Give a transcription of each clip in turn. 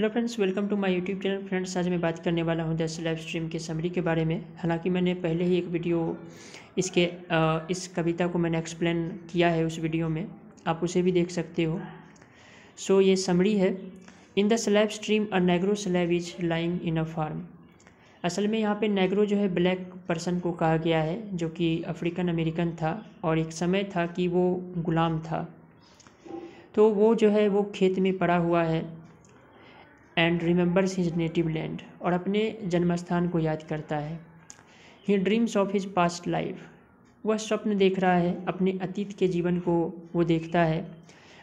hello friends welcome to my YouTube channel friends आज मैं बात करने वाला हूं दस लाइव स्ट्रीम के समरी के बारे में हालांकि मैंने पहले ही एक वीडियो इसके इस कविता को मैंने एक्सप्लेन किया है उस वीडियो में आप उसे भी देख सकते हो सो so, ये समरी है in the slave dream a negro slave is lying in a farm असल में यहाँ पे नेग्रो जो है ब्लैक पर्सन को कहा गया है जो कि अफ्रीकन अमेरिकन था और एक समय था कि वो गुलाम था तो वो जो है वो खेत में पड़ा हुआ है and remembers his native land और अपने जन्म स्थान को याद करता है he dreams of his past life वह स्वप्न देख रहा है अपने अतीत के जीवन को वो देखता है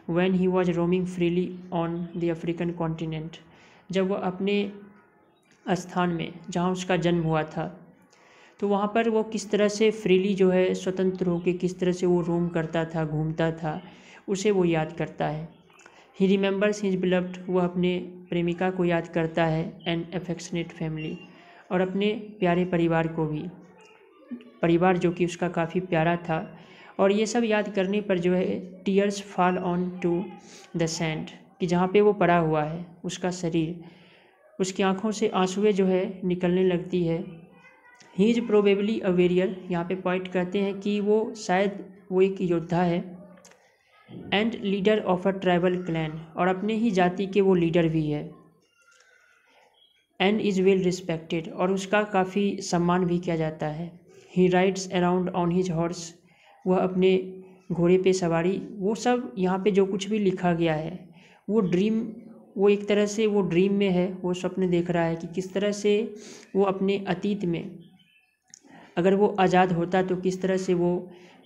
when he was roaming freely on the African continent जब वह अपने स्थान में जहाँ उसका जन्म हुआ था तो वहाँ पर वो किस तरह से फ्रीली जो है स्वतंत्र होकर किस तरह से वो रोम करता था घूमता था उसे वो याद करता है ही रिमेंबर्स हिज बिलव्ड वह अपने प्रेमिका को याद करता है एंड एफेक्शनेट फैमिली और अपने प्यारे परिवार को भी परिवार जो कि उसका काफ़ी प्यारा था और ये सब याद करने पर जो है tears fall on to the sand कि जहाँ पे वो पड़ा हुआ है उसका शरीर उसकी आँखों से आंसुएं जो है निकलने लगती है ही इज़ प्रोबेबली अवेरियर यहाँ पे पॉइंट कहते हैं कि वो शायद वो एक योद्धा है and leader of a tribal clan और अपने ही जाति के वो लीडर भी है एंड इज़ वेल रिस्पेक्टेड और उसका काफ़ी सम्मान भी किया जाता है he rides around on his horse वह अपने घोड़े पे सवारी वो सब यहाँ पे जो कुछ भी लिखा गया है वो ड्रीम वो एक तरह से वो ड्रीम में है वो स्वप्न देख रहा है कि किस तरह से वो अपने अतीत में अगर वो आज़ाद होता तो किस तरह से वो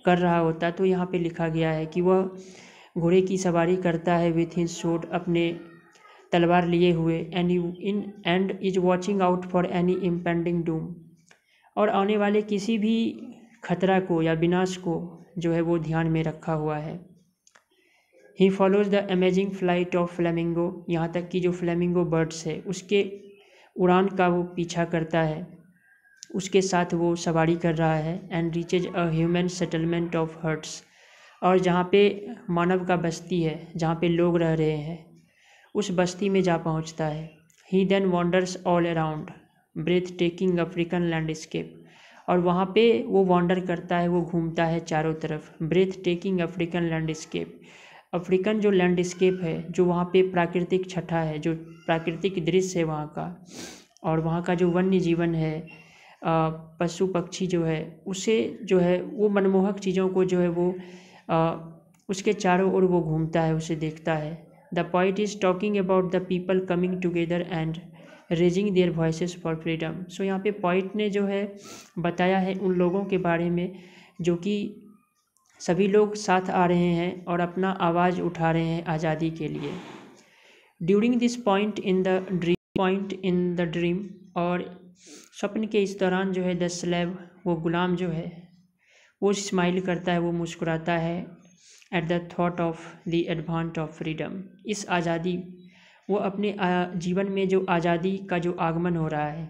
कर रहा होता तो यहाँ पे लिखा गया है कि वह घोड़े की सवारी करता है विथ हिज शोट अपने तलवार लिए हुए any in and is watching out for any impending doom और आने वाले किसी भी खतरा को या विनाश को जो है वो ध्यान में रखा हुआ है he follows the amazing flight of flamingo यहाँ तक कि जो फ्लेमिंगो बर्ड्स है उसके उड़ान का वो पीछा करता है उसके साथ वो सवारी कर रहा है and reaches a human settlement of huts और जहाँ पे मानव का बस्ती है जहाँ पे लोग रह रहे हैं उस बस्ती में जा पहुँचता है he then wanders all around breathtaking African landscape और वहाँ पे वो वॉन्डर करता है वो घूमता है चारों तरफ breathtaking African landscape African जो लैंडस्केप है जो वहाँ पे प्राकृतिक छठा है जो प्राकृतिक दृश्य है वहाँ का और वहाँ का जो वन्य जीवन है पशु पक्षी जो है उसे जो है वो मनमोहक चीज़ों को जो है वो उसके चारों ओर वो घूमता है उसे देखता है the poet is talking about the people coming together and raising their voice for freedom so यहाँ पे पॉइट ने जो है बताया है उन लोगों के बारे में जो कि सभी लोग साथ आ रहे हैं और अपना आवाज़ उठा रहे हैं आज़ादी के लिए during this point in the dream point in the dream और स्वप्न के इस दौरान जो है द स्लेब वो गुलाम जो है वो स्माइल करता है वो मुस्कुराता है at the thought of the advent of freedom इस आज़ादी वो अपने जीवन में जो आज़ादी का जो आगमन हो रहा है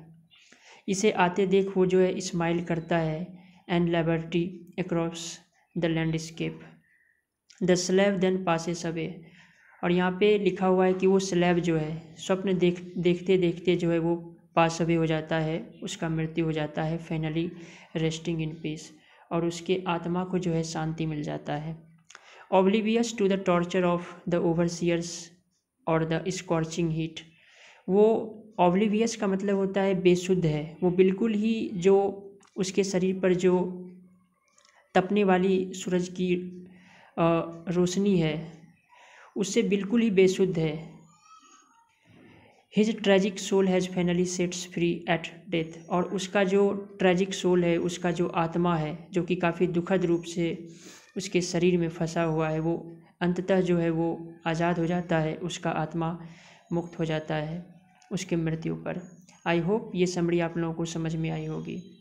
इसे आते देख वो जो है स्माइल करता है and liberty across the landscape the slave then a सबे और यहाँ पे लिखा हुआ है कि वो स्लैब जो है स्वप्न देख देखते देखते जो है वो पास अवे हो जाता है उसका मृत्यु हो जाता है फाइनली रेस्टिंग इन पीस और उसके आत्मा को जो है शांति मिल जाता है oblivious to the torture of the overseers और द स्कॉर्चिंग हीट वो ओब्लिवियस का मतलब होता है बेसुद्ध है वो बिल्कुल ही जो उसके शरीर पर जो तपने वाली सूरज की रोशनी है उससे बिल्कुल ही बेसुद्ध है his tragic soul has finally sets free at death और उसका जो ट्रेजिक सोल है उसका जो आत्मा है जो कि काफ़ी दुखद रूप से उसके शरीर में फंसा हुआ है वो अंततः जो है वो आज़ाद हो जाता है उसका आत्मा मुक्त हो जाता है उसके मृत्यु पर आई होप ये समरी आप लोगों को समझ में आई होगी